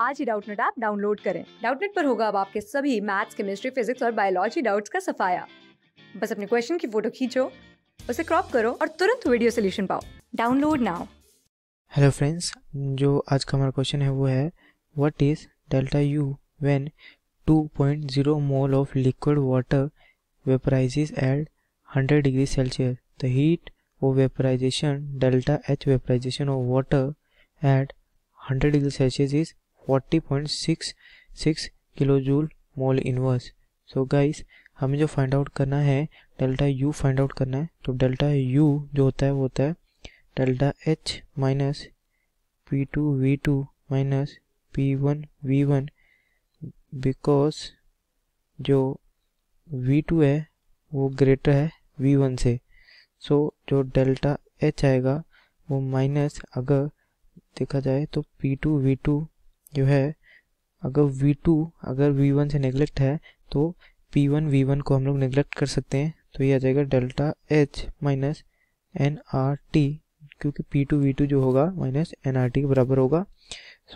आज ही Doubtnut app download करें डाउटनेट पर होगा अब आपके सभी मैथ्स केमिस्ट्री फिजिक्स और बायोलॉजी डाउट्स का सफाया बस अपने क्वेश्चन की फोटो खींचो उसे क्रॉप करो और तुरंत वीडियो सोल्यूशन पाओ डाउनलोड नाउ हेलो फ्रेंड्स जो आज का हमारा क्वेश्चन है वो है what is delta U when 2.0 mole of liquid water vaporises at 100 degree Celsius the heat of vaporisation delta H vaporisation of water at 100 degree Celsius is forty point six kilo joule mole inverse so guys हमें जो find out करना है delta U find out करना है तो delta U जो होता है वो होता है delta H minus P two V two minus P one V one because जो वी टू है वो ग्रेटर है वी वन से सो so, जो डेल्टा एच आएगा वो माइनस अगर देखा जाए तो पी टू वी टू जो है अगर V2 अगर V1 से निगलेक्ट है तो P1 V1 को हम लोग निगलेक्ट कर सकते हैं तो ये आ जाएगा delta H minus N R T क्योंकि P2 V2 जो होगा माइनस एन आर टी के बराबर होगा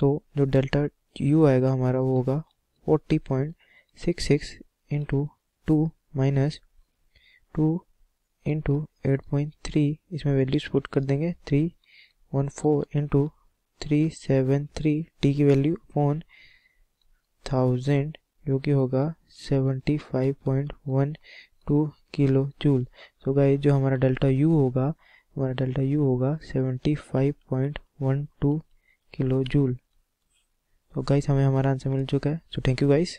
सो so, जो डेल्टा U आएगा हमारा वो होगा forty point six six into two minus two into eight point three इसमें वैल्यूज पुट कर देंगे three one four into three seven three T की वैल्यू अपॉन थाउजेंड जो कि होगा seventy five point one two kilo joule तो guys जो हमारा डेल्टा यू होगा हमारा डेल्टा यू होगा seventy five point one two kilo joule तो गाइस हमें हमारा आंसर मिल चुका है सो थैंक यू गाइस